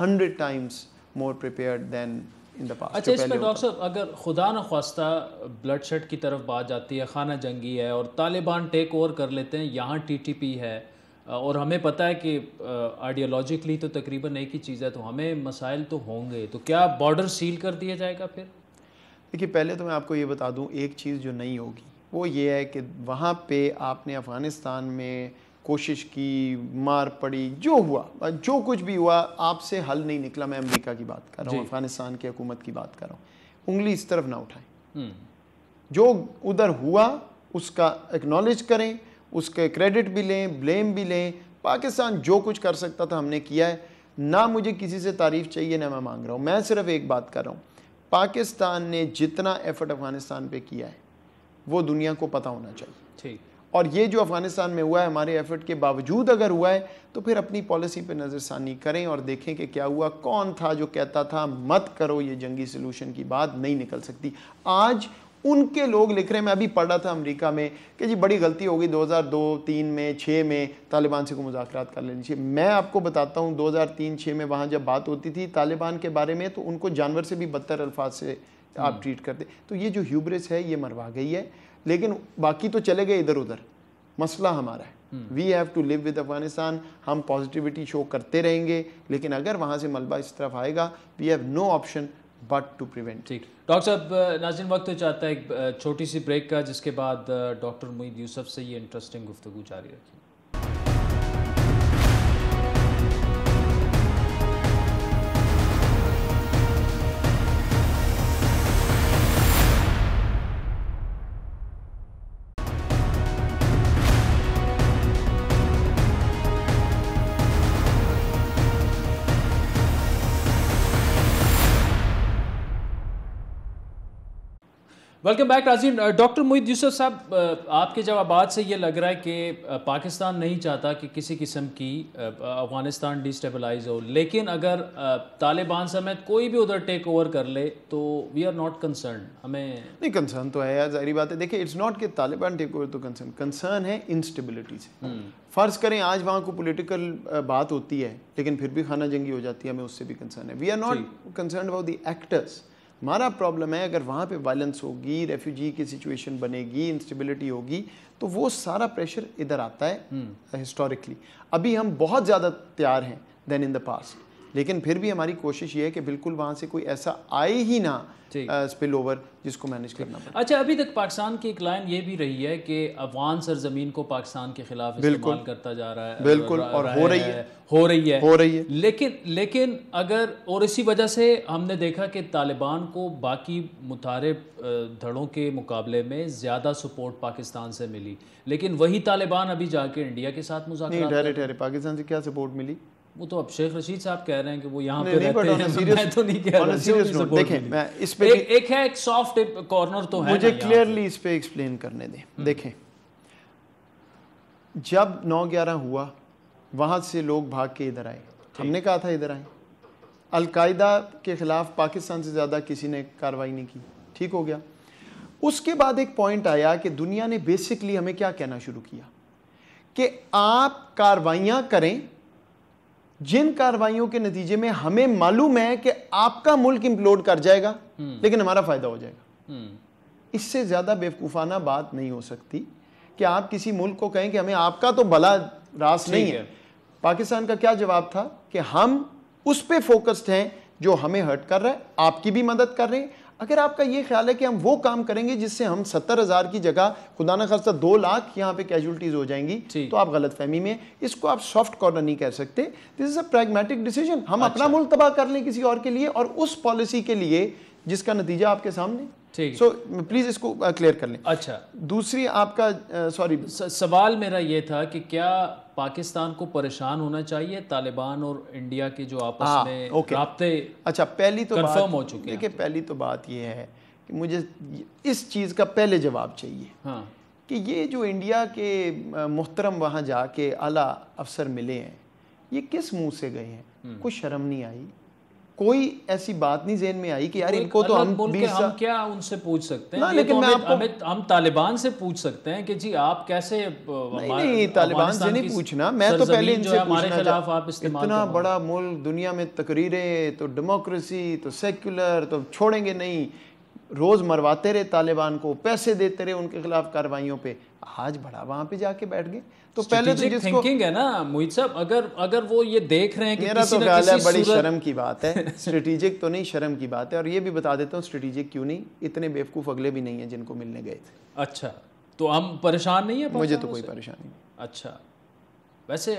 hundred times more prepared than in the past अच्छा इसमें डॉक्टर साहब अगर खुदा न खास्ता ब्लड शेड की तरफ बात जाती है खाना जंगी है और तालिबान टेक ओवर कर लेते हैं यहाँ टी टी पी है और हमें पता है कि आइडियोलॉजिकली तो तकरीबन एक ही चीज़ है तो हमें मसाइल तो होंगे तो क्या बॉर्डर सील कर दिया जाएगा फिर देखिए पहले तो मैं आपको ये बता दूं एक चीज़ जो नहीं होगी वो ये है कि वहाँ पे आपने अफ़गानिस्तान में कोशिश की मार पड़ी जो हुआ जो कुछ भी हुआ आपसे हल नहीं निकला मैं अमेरिका की बात कर रहा हूँ अफ़गानिस्तान की हुकूमत की बात कर रहा हूँ उंगली इस तरफ ना उठाएं हम्म। जो उधर हुआ उसका एक्नॉलेज करें उसके क्रेडिट भी लें ब्लेम भी लें पाकिस्तान जो कुछ कर सकता था हमने किया है ना मुझे किसी से तारीफ़ चाहिए ना मैं मांग रहा हूँ मैं सिर्फ एक बात कर रहा हूँ पाकिस्तान ने जितना एफर्ट अफ़गानिस्तान पे किया है वो दुनिया को पता होना चाहिए ठीक और ये जो अफ़गानिस्तान में हुआ है हमारे एफर्ट के बावजूद अगर हुआ है तो फिर अपनी पॉलिसी पे नज़रसानी करें और देखें कि क्या हुआ कौन था जो कहता था मत करो ये जंगी सलूशन की बात नहीं निकल सकती आज उनके लोग लिख रहे हैं मैं अभी पढ़ रहा था अमेरिका में कि जी बड़ी गलती हो गई 2002 3 में 6 में तालिबान से को मुजात कर लेनी चाहिए मैं आपको बताता हूँ 2003 6 में वहाँ जब बात होती थी तालिबान के बारे में तो उनको जानवर से भी बदतर अल्फाज से आप ट्रीट हम्म। करते तो ये जो ह्यूब्रिस है ये मरवा गई है लेकिन बाकी तो चले गए इधर उधर मसला हमारा है we have to live with Afghanistan हम पॉजिटिविटी शो करते रहेंगे लेकिन अगर वहाँ से मलबा इस तरफ आएगा we have no option but to prevent ठीक डॉक्टर साहब नाजिन वक्त हो तो जाता है एक छोटी सी ब्रेक का जिसके बाद डॉक्टर मुईद यूसफ से ये इंटरेस्टिंग गुफ्तु जारी रखी welcome back Rajiv doctor Moeed Yusuf साहब uh, आपके जवाब से ये लग रहा है कि uh, पाकिस्तान नहीं चाहता कि किसी किस्म की uh, अफगानिस्तान डिस्टेबलाइज हो लेकिन अगर तालिबान समेत कोई भी उधर टेक ओवर कर ले तो वी आर नॉट कंसर्न हमें नहीं कंसर्न तो है यार जारी बात है देखिए इट्स नॉट कि तालिबान टेक ओवर तो कंसर्न कंसर्न है इंस्टेबिलिटी से हम्म। फ़र्ज़ करें आज वहाँ को पोलिटिकल बात होती है लेकिन फिर भी खाना जंगी हो जाती है हमें उससे भी कंसर्न है we are not concern about the actors हमारा प्रॉब्लम है अगर वहाँ पे वायलेंस होगी रेफ्यूजी की सिचुएशन बनेगी इंस्टेबिलिटी होगी तो वो सारा प्रेशर इधर आता है हिस्टोरिकली हम्म। अभी हम बहुत ज़्यादा तैयार हैं देन इन द पास्ट लेकिन फिर भी हमारी कोशिश ये है कि बिल्कुल वहाँ से कोई ऐसा आए ही ना स्पिल ओवर जिसको मैनेज करना पड़ा अच्छा अभी तक पाकिस्तान की एक लाइन ये भी रही है कि अफगान सरजमीन को पाकिस्तान के खिलाफ इस्तेमाल करता जा रहा है बिल्कुल और हो रही है हो रही है हो रही है लेकिन लेकिन अगर और इसी वजह से हमने देखा कि तालिबान को बाकी मुतारब धड़ों के मुकाबले में ज़्यादा सपोर्ट पाकिस्तान से मिली लेकिन वही तालिबान अभी जाके इंडिया के साथ मुझे पाकिस्तान से क्या सपोर्ट मिली वो तो अब शेख रशीद साहब कह रहे हैं कि वो यहाँ पे नहीं, रहते हैं तो मैं तो नहीं कह रहा देखें मैं इस पे एक, एक है एक सॉफ्ट कॉर्नर तो है मुझे क्लियरली इस पे एक्सप्लेन करने दें हम्म। देखें जब नौ ग्यारह हुआ वहां से लोग भाग के इधर आए हमने कहा था इधर आए अलकायदा के ख़िलाफ़ पाकिस्तान से ज़्यादा किसी ने कार्रवाई नहीं की ठीक हो गया उसके बाद एक पॉइंट आया कि दुनिया ने बेसिकली हमें क्या कहना शुरू किया कि आप कार्रवाइयां करें जिन कार्रवाइयों के नतीजे में हमें मालूम है कि आपका मुल्क इम्प्लोड कर जाएगा हम्म। लेकिन हमारा फायदा हो जाएगा हम्म। इससे ज्यादा बेवकूफाना बात नहीं हो सकती कि आप किसी मुल्क को कहें कि हमें आपका तो भला रास नहीं है।, है पाकिस्तान का क्या जवाब था कि हम उस पर फोकस्ड हैं जो हमें हर्ट कर रहा है आपकी भी मदद कर रहे हैं अगर आपका ये ख्याल है कि हम वो काम करेंगे जिससे हम सत्तर हज़ार की जगह खुदा न खासा दो लाख यहाँ पे कैजुअलिटीज़ हो जाएंगी तो आप गलत फहमी में इसको आप सॉफ्ट कॉर्नर नहीं कह सकते this is a pragmatic decision हम अच्छा। अपना मुल्क तबाह कर लें किसी और के लिए और उस पॉलिसी के लिए जिसका नतीजा आपके सामने सो so, प्लीज इसको क्लियर uh, कर लें अच्छा दूसरी आपका uh, सॉरी सवाल मेरा ये था कि क्या पाकिस्तान को परेशान होना चाहिए तालिबान और इंडिया के जो आपस आ, हाँ, में ओके रबते अच्छा पहली तो कंफर्म हो चुके देखिए पहली तो बात यह है कि मुझे इस चीज़ का पहले जवाब चाहिए हाँ कि ये जो इंडिया के मोहतरम वहाँ जाके आला अफसर मिले हैं ये किस मुंह से गए हैं हम्म। कुछ शर्म नहीं आई कोई ऐसी बात नहीं जेन में आई कि यार इनको तो हम हम क्या उनसे पूछ सकते हैं ना लेकिन तो मैं आपको हमें हम तालिबान से पूछ सकते हैं कि जी आप कैसे नहीं, नहीं नहीं तालिबान से नहीं पूछना मैं तो पहले इनसे हमारे आप इतना बड़ा मुल्क दुनिया में तकरीरें तो डेमोक्रेसी तो सेक्युलर तो छोड़ेंगे नहीं रोज़ मरवाते रहे तालिबान को पैसे देते रहे उनके खिलाफ कार्रवाइयों पे आज बड़ा वहां पे जाके बैठ गए तो पहले तो जिसको है ना मोहित साहब अगर अगर वो ये देख रहे हैं कि मेरा तो ख्याल है बड़ी सूरत... शर्म की बात है स्ट्रेटेजिक [LAUGHS] तो नहीं शर्म की बात है और ये भी बता देता हूँ स्ट्रेटेजिक क्यों नहीं इतने बेवकूफ़ अगले भी नहीं है जिनको मिलने गए थे अच्छा तो हम परेशान नहीं है मुझे तो कोई परेशानी नहीं अच्छा वैसे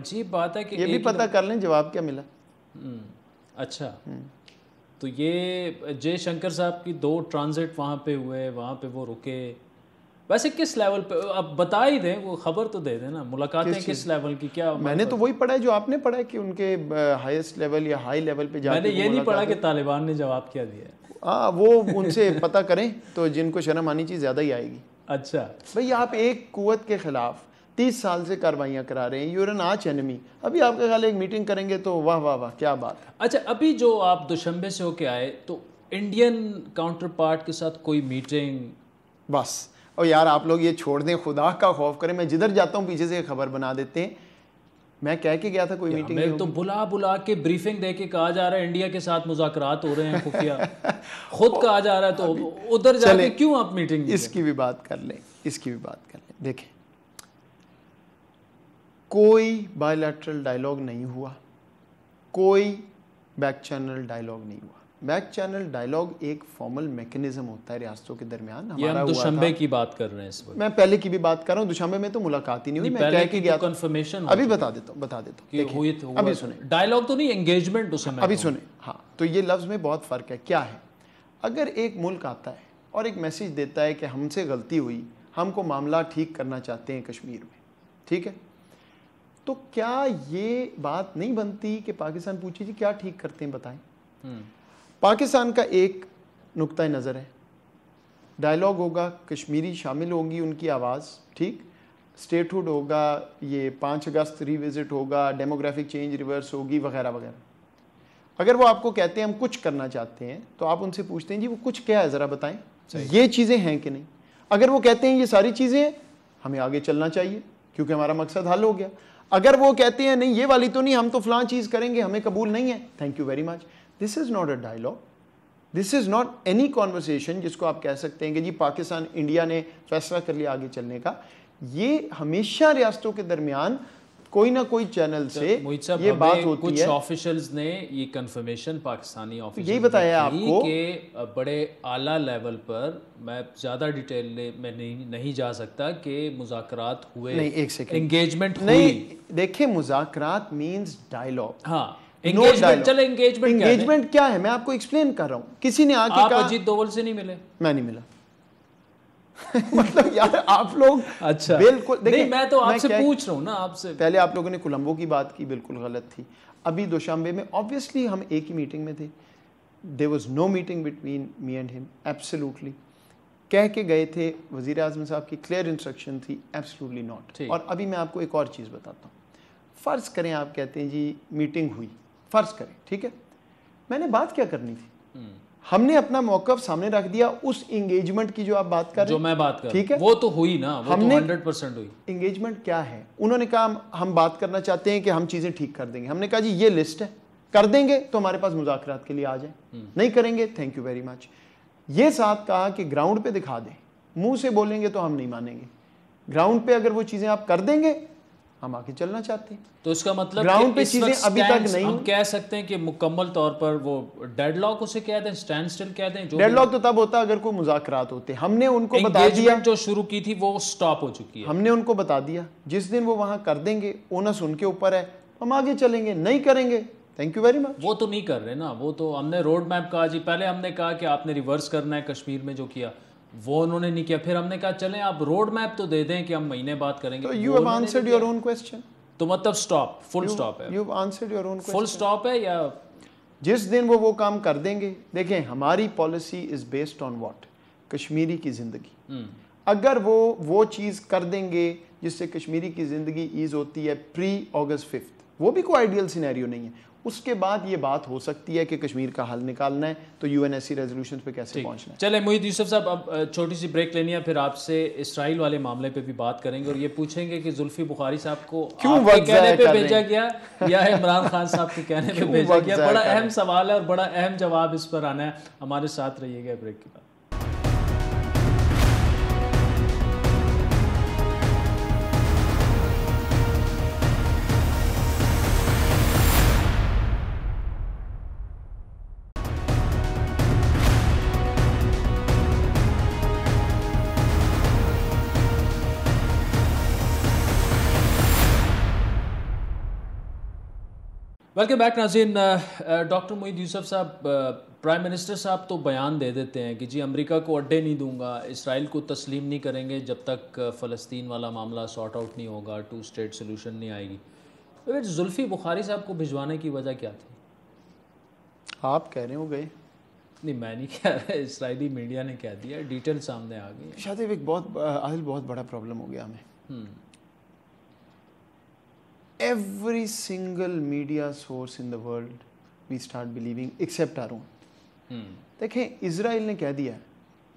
अजीब बात है कि ये भी पता कर लें जवाब क्या मिला हम्म, अच्छा हम्म। तो ये जय शंकर साहब की दो ट्रांजिट वहाँ पे हुए वहाँ पे वो रुके वैसे किस लेवल पे आप बता ही दें वो खबर तो दे दें ना मुलाकातें किस, किस लेवल की क्या मैंने मतलब? तो वही पढ़ा है जो आपने पढ़ा है कि उनके हाईएस्ट लेवल या हाई लेवल पे जाके मैंने ये नहीं पढ़ा कि तालिबान ने जवाब क्या दिया हाँ वो उनसे पता करें तो जिनको शर्म आनी चाहिए ज़्यादा ही आएगी अच्छा भाई आप एक कुत के ख़िलाफ़ तीस साल से कार्रवाइयाँ करा रहे हैं यूरन आच एनमी अभी आपके ख्याल एक मीटिंग करेंगे तो वाह वाह वाह क्या बात है अच्छा अभी जो आप दुशंबे से होके आए तो इंडियन काउंटर पार्ट के साथ कोई मीटिंग बस और यार आप लोग ये छोड़ दें खुदा का खौफ करें मैं जिधर जाता हूँ पीछे से खबर बना देते हैं मैं कह के गया था कोई मीटिंग तो बुला बुला के ब्रीफिंग दे के कहा जा रहा है इंडिया के साथ मुजाकरात हो रहे हैं खुफिया [LAUGHS] खुद कहा जा रहा है तो उधर जाके क्यों आप मीटिंग इसकी भी बात कर लें इसकी भी बात कर लें देखें कोई बायोलैट्रल डायलॉग नहीं हुआ कोई बैक चैनल डायलॉग नहीं हुआ बैक चैनल डायलॉग एक फॉर्मल मैकेनिज्म होता है रियासतों के दरमियान हमारा दुशंबे की बात कर रहे हैं इस वक्त मैं पहले की भी बात कर रहा हूँ दुशंबे में तो मुलाकात ही नहीं हुई मैं की गया कंफर्मेशन तो अभी बता देता हूँ बता देता हूँ तो अभी सुने डायलॉग तो नहीं एंगेजमेंट दुशंबे अभी सुने हाँ तो ये लफ्ज में बहुत फर्क है क्या है अगर एक मुल्क आता है और एक मैसेज देता है कि हमसे गलती हुई हमको मामला ठीक करना चाहते हैं कश्मीर में ठीक है तो क्या ये बात नहीं बनती कि पाकिस्तान पूछे जी क्या ठीक करते हैं बताएं हम्म। पाकिस्तान का एक नुकता नज़र है डायलॉग होगा कश्मीरी शामिल होंगी उनकी आवाज़ ठीक स्टेटहुड होगा ये पाँच अगस्त रिविज़िट होगा डेमोग्राफिक चेंज रिवर्स होगी वगैरह वगैरह अगर वो आपको कहते हैं हम कुछ करना चाहते हैं तो आप उनसे पूछते हैं जी वो कुछ क्या है ज़रा बताएं ये चीज़ें हैं कि नहीं अगर वो कहते हैं ये सारी चीज़ें हमें आगे चलना चाहिए क्योंकि हमारा मकसद हल हो गया अगर वो कहते हैं नहीं ये वाली तो नहीं हम तो फलां चीज करेंगे हमें कबूल नहीं है thank you very much this is not a dialogue this is not any conversation जिसको आप कह सकते हैं कि जी पाकिस्तान इंडिया ने फैसला कर लिया आगे चलने का ये हमेशा रियासतों के दरमियान कोई ना कोई चैनल अच्छा, से ये बात होती कुछ है ऑफिशियल्स ने ये कंफर्मेशन पाकिस्तानी ऑफिस यही बताया आपको कि बड़े आला लेवल पर मैं ज़्यादा डिटेल में नहीं नहीं जा सकता कि मुजाकरात हुए नहीं एक सेकंड एंगेजमेंट नहीं देखे मुजाकरात मींस डायलॉग हाँ एंगेजमेंट चलो एंगेजमेंट एंगेजमेंट क्या है मैं आपको एक्सप्लेन कर रहा हूँ किसी ने आके कहा अजीत दोवल से नहीं मिले मैं नहीं मिला [LAUGHS] मतलब यार आप लोग अच्छा बिल्कुल नहीं मैं तो आपसे पूछ रहा हूँ ना आपसे पहले आप लोगों ने कोलंबो की बात की बिल्कुल गलत थी अभी दोशांबे में ऑब्वियसली हम एक ही मीटिंग में थे there was no meeting between me and him absolutely कह के गए थे वजीर अजम साहब की क्लियर इंस्ट्रक्शन थी एब्सोल्युटली नॉट और अभी मैं आपको एक और चीज़ बताता हूँ फ़र्ज़ करें आप कहते हैं जी मीटिंग हुई फ़र्ज़ करें ठीक है मैंने बात क्या करनी थी हम्म। हमने अपना मौका सामने रख दिया उस इंगेजमेंट की जो आप बात कर जो मैं बात कर ठीक है वो तो हुई ना वो तो हमने हंड्रेड परसेंट हुई इंगेजमेंट क्या है उन्होंने कहा हम बात करना चाहते हैं कि हम चीज़ें ठीक कर देंगे हमने कहा जी ये लिस्ट है कर देंगे तो हमारे पास मुजाकर के लिए आ जाए हम्म। नहीं करेंगे थैंक यू वेरी मच ये साथ कहा कि ग्राउंड पे दिखा दें मुंह से बोलेंगे तो हम नहीं मानेंगे ग्राउंड पे अगर वो चीज़ें आप कर देंगे हम आगे चलना चाहते हैं तो इसका मतलब ग्राउंड पे चीजें अभी तक नहीं हम कह सकते हैं कि मुकम्मल तौर पर वो डेडलॉक उसे कह दें स्टैंड स्टिल कह दें डेडलॉक तो तब होता अगर कोई मुजाकरात होते हमने उनको बता दिया जो शुरू की थी वो स्टॉप हो चुकी है हमने उनको बता दिया जिस दिन वो वहां कर देंगे ओनस उनके ऊपर है हम आगे चलेंगे नहीं करेंगे थैंक यू वेरी मच वो तो नहीं कर रहे ना वो तो हमने रोड मैप कहा जी पहले हमने कहा कि आपने रिवर्स करना है कश्मीर में जो किया वो उन्होंने नहीं किया फिर हमने कहा चलें आप रोड मैप तो दे दें कि हम महीने बाद करेंगे you have answered your own question तो मतलब स्टॉप फुल स्टॉप है you answered your own full stop है या जिस दिन वो वो काम कर देंगे देखें हमारी policy is based on what Kashmiri की ज़िंदगी हम्म। अगर वो वो चीज़ कर देंगे जिससे कश्मीरी की ज़िंदगी ईज होती है प्री ऑगस्ट फिफ्थ वो भी कोई आइडियल सिनेरियो नहीं है उसके बाद ये बात हो सकती है कि कश्मीर का हल निकालना है तो यू एन रेजोल्यूशन पे कैसे पहुंचना है चले मोहित यूसुफ साहब अब छोटी सी ब्रेक लेनी है फिर आपसे इसराइल वाले मामले पे भी बात करेंगे और ये पूछेंगे कि जुल्फी बुखारी साहब को क्यों कहने पे भेजा गया या इमरान खान साहब के कहने पे [LAUGHS] भेजा गया बड़ा अहम सवाल है और बड़ा अहम जवाब इस पर आना है हमारे साथ रहिएगा ब्रेक के बाद वेलकम बैक नाजीन डॉक्टर मोहित यूसफ साहब प्राइम uh, मिनिस्टर साहब तो बयान दे देते हैं कि जी अमेरिका को अड्डे नहीं दूंगा इसराइल को तस्लीम नहीं करेंगे जब तक uh, फ़लस्तीन वाला मामला सॉर्ट आउट नहीं होगा टू स्टेट सोल्यूशन नहीं आएगी तो फिर जुल्फ़ी बुखारी साहब को भिजवाने की वजह क्या थी आप कह रहे हो गए नहीं मैं नहीं कह रहा इसराइली मीडिया ने कह दिया डिटेल सामने आ गई शायद एक बहुत आज बहुत बड़ा प्रॉब्लम हो गया हमें hmm. every single media source in the world we start believing except our own. Hmm. देखें इसराइल ने कह दिया है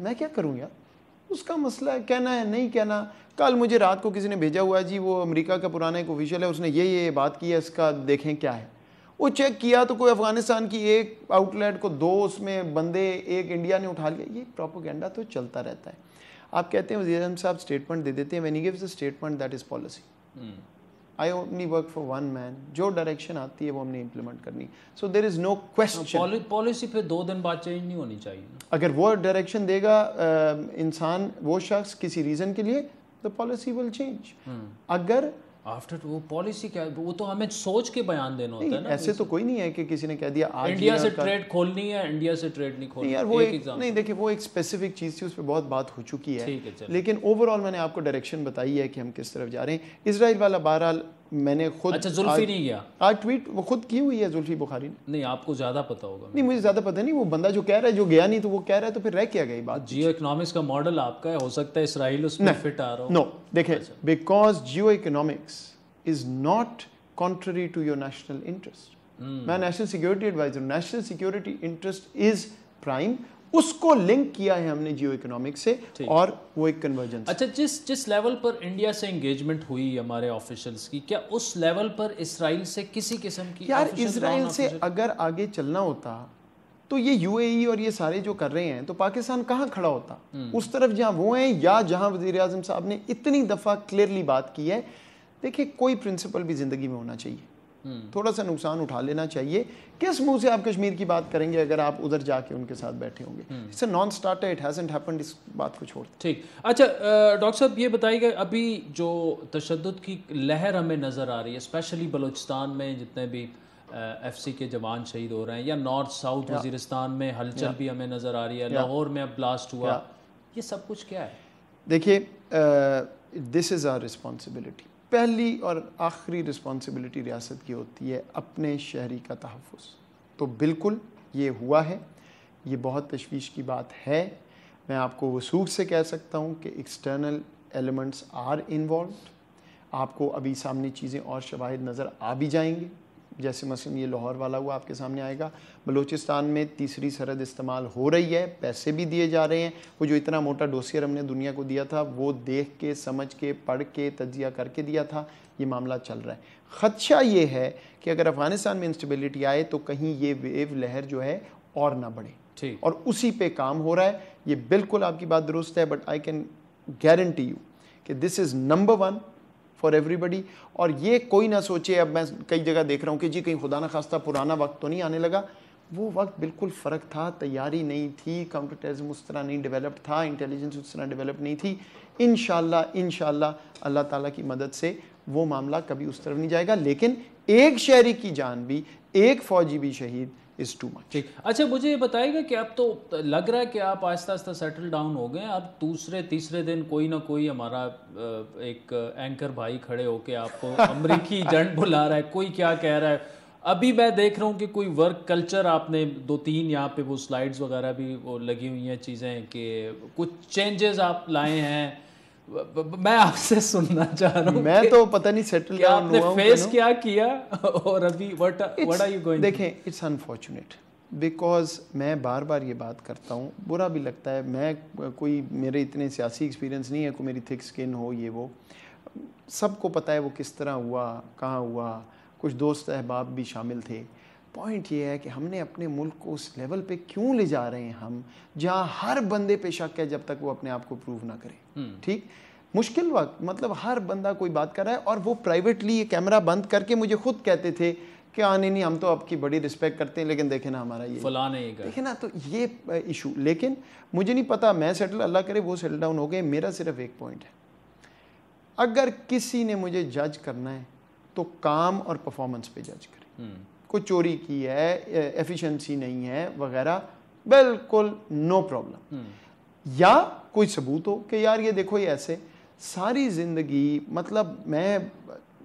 मैं क्या करूँ यार उसका मसला कहना है नहीं कहना कल मुझे रात को किसी ने भेजा हुआ है जी वो अमेरिका का पुराना एक ऑफिशियल है उसने ये ये बात की है इसका देखें क्या है वो चेक किया तो कोई अफगानिस्तान की एक आउटलेट को दो उसमें बंदे एक इंडिया ने उठा लिया ये प्रोपोगेंडा तो चलता रहता है आप कहते हैं वजीर वजी साहब स्टेटमेंट दे देते हैं when gives the statement that is policy I only work for one man जो डायरेक्शन आती है वो हमने इम्प्लीमेंट करनी so there is no question policy पे दो दिन बाद चेंज नहीं होनी चाहिए अगर वो डायरेक्शन देगा इंसान वो शख्स किसी रीजन के लिए द पॉलिसी विल चेंज अगर आफ्टर वो पॉलिसी क्या वो तो हमें सोच के बयान देना होता है ना ऐसे तो कोई नहीं है कि किसी ने कह दिया आज इंडिया से ट्रेड खोलनी है इंडिया से ट्रेड नहीं खोलनी यार वो एक, एक नहीं देखिए वो एक स्पेसिफिक चीज़ थी उस पर बहुत बात हो चुकी है, है लेकिन ओवरऑल मैंने आपको डायरेक्शन बताई है कि हम किस तरफ जा रहे हैं इसराइल वाला बहरहाल मैंने खुद अच्छा जुल्फी नहीं गया आज ट्वीट वो खुद की हुई है जुल्फी बुखारी ने नहीं आपको ज्यादा पता होगा नहीं मुझे ज्यादा पता नहीं वो बंदा जो कह रहा है जो गया नहीं तो वो कह रहा है तो फिर रह क्या गई बात जियो इकोनॉमिक्स का मॉडल आपका है हो सकता है इसराइल उसमें फिट आ रहा हो नो देखे because geoeconomics is not contrary to your national interest मैं national security adviser national security interest is prime उसको लिंक किया है हमने जियो इकोनॉमिक से और वो एक कन्वर्जन अच्छा जिस जिस लेवल पर इंडिया से एंगेजमेंट हुई हमारे ऑफिशियल्स की क्या उस लेवल पर इसराइल से किसी किस्म की यार इसराइल से अगर आगे चलना होता तो ये यूएई e और ये सारे जो कर रहे हैं तो पाकिस्तान कहाँ खड़ा होता हम्म। उस तरफ जहाँ वो हैं या जहाँ वजीर साहब ने इतनी दफ़ा क्लियरली बात की है देखिए कोई प्रिंसिपल भी ज़िंदगी में होना चाहिए हम्म। थोड़ा सा नुकसान उठा लेना चाहिए किस मुंह से आप कश्मीर की बात करेंगे अगर आप उधर जाके उनके साथ बैठे होंगे it's non starter it has इस बात को छोड़ ठीक अच्छा डॉक्टर साहब ये बताइएगा अभी जो तशद की लहर हमें नज़र आ रही है स्पेशली बलोचिस्तान में जितने भी एफ सी के जवान शहीद हो रहे हैं या नॉर्थ साउथ वजीरस्तान में हलचल भी हमें नज़र आ रही है लाहौर में अब ब्लास्ट हुआ ये सब कुछ क्या है देखिए दिस इज़ आर रिस्पॉन्सिबिलिटी पहली और आखिरी रिस्पॉन्सिबिलिटी रियासत की होती है अपने शहरी का तहफ़ तो बिल्कुल ये हुआ है ये बहुत तशवीश की बात है मैं आपको वसूख से कह सकता हूँ कि एक्सटर्नल एलिमेंट्स आर इन्वॉल्व आपको अभी सामने चीज़ें और शवाहद नज़र आ भी जाएंगी जैसे मसलन ये लाहौर वाला हुआ आपके सामने आएगा बलूचिस्तान में तीसरी सरहद इस्तेमाल हो रही है पैसे भी दिए जा रहे हैं वो जो इतना मोटा डोसियर हमने दुनिया को दिया था वो देख के समझ के पढ़ के तजिया करके दिया था ये मामला चल रहा है ख़दशा ये है कि अगर अफ़गानिस्तान में इंस्टेबिलिटी आए तो कहीं ये वेव लहर जो है और ना बढ़े ठीक और उसी पर काम हो रहा है ये बिल्कुल आपकी बात दुरुस्त है but I can guarantee you कि this is number one for everybody और ये कोई ना सोचे अब मैं कई जगह देख रहा हूँ कि जी कहीं खुदा ना खास्ता पुराना वक्त तो नहीं आने लगा वो वक्त बिल्कुल फ़र्क था तैयारी नहीं थी कंप्यूटरिज्म उस तरह नहीं डेवलप था इंटेलिजेंस उस तरह डेवलप नहीं थी इन इन अल्लाह ताला की मदद से वो मामला कभी उस तरफ नहीं जाएगा लेकिन एक शहरी की जान भी एक फ़ौजी भी शहीद इज़ टू मच अच्छा मुझे ये बताइएगा कि अब तो लग रहा है कि आप आहिस्ता आहिस्ता सेटल डाउन हो गए अब दूसरे तीसरे दिन कोई ना कोई हमारा एक एंकर भाई खड़े होके आपको [LAUGHS] अमरीकी एजेंट बुला रहा है कोई क्या कह रहा है अभी मैं देख रहा हूँ कि कोई वर्क कल्चर आपने दो तीन यहाँ पे वो स्लाइड्स वगैरह भी वो लगी हुई हैं चीज़ें कि कुछ चेंजेस आप लाए हैं मैं आपसे सुनना चाह रहा हूँ मैं तो पता नहीं सेटल क्या आपने फेस क्या किया [LAUGHS] और अभी what what are you going देखें इट्स अनफॉर्चुनेट बिकॉज मैं बार बार ये बात करता हूँ बुरा भी लगता है मैं कोई मेरे इतने सियासी एक्सपीरियंस नहीं है कोई मेरी थिक स्किन हो ये वो सबको पता है वो किस तरह हुआ कहाँ हुआ कुछ दोस्त अहबाब भी शामिल थे पॉइंट ये है कि हमने अपने मुल्क को उस लेवल पे क्यों ले जा रहे हैं हम जहाँ हर बंदे पे शक है जब तक वो अपने आप को प्रूव ना करे हम्म। ठीक मुश्किल वक्त मतलब हर बंदा कोई बात कर रहा है और वो प्राइवेटली ये कैमरा बंद करके मुझे खुद कहते थे कि हाँ नहीं नहीं हम तो आपकी बड़ी रिस्पेक्ट करते हैं लेकिन देखे ना हमारा ये फलाने नहीं देखे ना तो ये इशू लेकिन मुझे नहीं पता मैं सेटल अल्लाह करे वो सेटल डाउन हो गए मेरा सिर्फ एक पॉइंट है अगर किसी ने मुझे जज करना है तो काम और परफॉर्मेंस पे जज करें हम्म। कुछ चोरी की है एफिशिएंसी नहीं है वगैरह बिल्कुल नो प्रॉब्लम हम्म। या कोई सबूत हो कि यार ये देखो ये ऐसे सारी जिंदगी मतलब मैं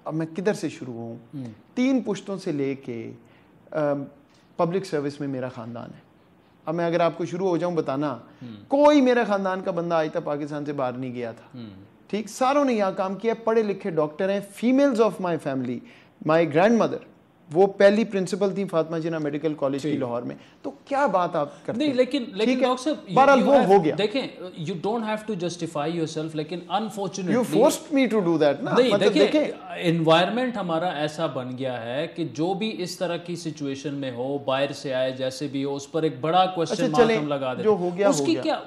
अब मैं किधर से शुरू हूँ हम्म। तीन पुश्तों से लेके पब्लिक सर्विस में, में मेरा ख़ानदान है अब मैं अगर आपको शुरू हो जाऊँ बताना हम्म। कोई मेरा ख़ानदान का बंदा आज तक पाकिस्तान से बाहर नहीं गया था ठीक सारों ने यहाँ काम किया पढ़े लिखे डॉक्टर हैं females of my family my grandmother वो पहली प्रिंसिपल थी फातिमा जिना मेडिकल कॉलेज की लाहौर में तो क्या बात आप करते नहीं लेकिन लेकिन डॉक्टर साहब बहरहाल वो हो गया देखें you don't have to justify yourself लेकिन unfortunately you forced me to do that ना नहीं मतलब देखें देखे, एनवायरनमेंट हमारा ऐसा बन गया है कि जो भी इस तरह की सिचुएशन में हो बाहर से आए जैसे भी हो उस पर एक बड़ा क्वेश्चन अच्छा, मार्क हम लगा देते हैं उसकी क्या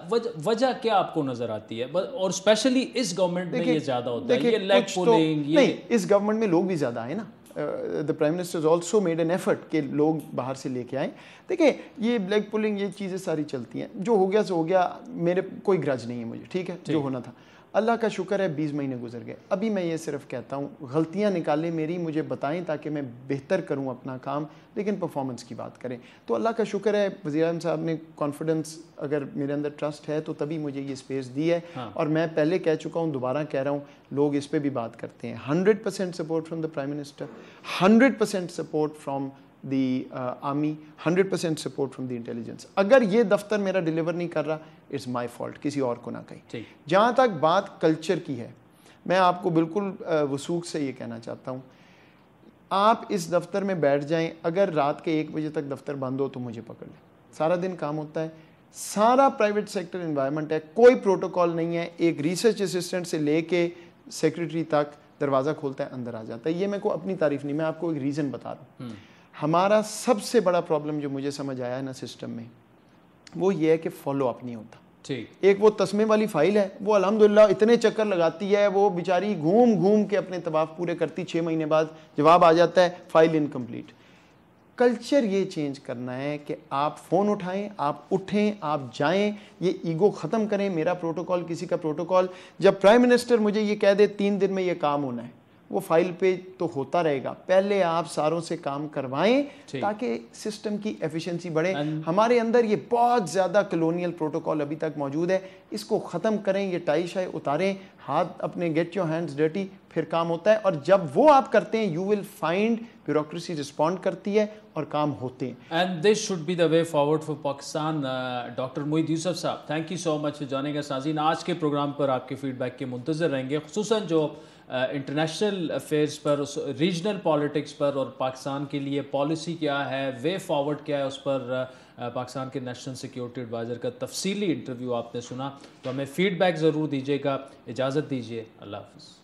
वजह क्या आपको नजर आती है और स्पेशली इस गवर्नमेंट में ये ज्यादा होता है ये लैग पुलिंग तो- ये इस गवर्नमेंट में लोग भी ज्यादा है ना the prime minister also made an effort के लोग बाहर से लेके आए देखिए ये ब्लैक पुलिंग ये चीज़ें सारी चलती हैं जो हो गया सो हो गया मेरे कोई ग्रज नहीं है मुझे ठीक है जो होना था अल्लाह का शुक्र है बीस महीने गुजर गए अभी मैं ये सिर्फ कहता हूँ गलतियाँ निकालें मेरी मुझे बताएं ताकि मैं बेहतर करूँ अपना काम लेकिन परफॉर्मेंस की बात करें तो अल्लाह का शुक्र है वजी अम साहब ने कॉन्फिडेंस अगर मेरे अंदर ट्रस्ट है तो तभी मुझे ये स्पेस दी है हाँ। और मैं पहले कह चुका हूँ दोबारा कह रहा हूँ लोग इस पर भी बात करते हैं hundred percent support from the prime minister hundred percent support from the uh, army 100% support from the intelligence अगर ये दफ्तर मेरा डिलीवर नहीं कर रहा इट्स माय फॉल्ट किसी और को ना कहीं जहाँ तक बात कल्चर की है मैं आपको बिल्कुल uh, वसूख से ये कहना चाहता हूँ आप इस दफ्तर में बैठ जाएं अगर रात के एक बजे तक दफ्तर बंद हो तो मुझे पकड़ लें सारा दिन काम होता है सारा प्राइवेट सेक्टर इन्वायरमेंट है कोई प्रोटोकॉल नहीं है एक रिसर्च असिस्टेंट से लेके सेक्रेटरी तक दरवाज़ा खोलता है अंदर आ जाता है ये मेरे को अपनी तारीफ नहीं मैं आपको एक रीज़न बता रहा हूँ हम्म। हमारा सबसे बड़ा प्रॉब्लम जो मुझे समझ आया है ना सिस्टम में वो ये है कि फॉलो अप नहीं होता ठीक एक वो तस्मे वाली फाइल है वो अलहमदिल्ला इतने चक्कर लगाती है वो बेचारी घूम घूम के अपने तबाफ पूरे करती छः महीने बाद जवाब आ जाता है फाइल इनकम्प्लीट कल्चर ये चेंज करना है कि आप फ़ोन उठाएं आप उठें आप जाएं ये ईगो ख़त्म करें मेरा प्रोटोकॉल किसी का प्रोटोकॉल जब प्राइम मिनिस्टर मुझे ये कह दे तीन दिन में ये काम होना है वो फाइल पे तो होता रहेगा पहले आप सारों से काम करवाएं ताकि सिस्टम की एफिशिएंसी बढ़े हमारे अंदर ये बहुत ज़्यादा कलोनियल प्रोटोकॉल अभी तक मौजूद है इसको ख़त्म करें ये टाई शाई उतारें हाथ अपने गेट योर हैंड्स डर्टी फिर काम होता है और जब वो आप करते हैं you will find bureaucracy respond करती है और काम होते हैं and this should be the way forward for Pakistan doctor Moeed Yusuf साहब thank you so much for का साजिन आज के प्रोग्राम पर आपके फीडबैक के मुंतजर रहेंगे खूस जो इंटरनेशनल अफेयर्स पर उस रीजनल पॉलिटिक्स पर और पाकिस्तान के लिए पॉलिसी क्या है वे फॉरवर्ड क्या है उस पर पाकिस्तान के नेशनल सिक्योरिटी एडवाइज़र का तफसीली इंटरव्यू आपने सुना तो हमें फ़ीडबैक ज़रूर दीजिएगा इजाज़त दीजिए अल्लाह हाफ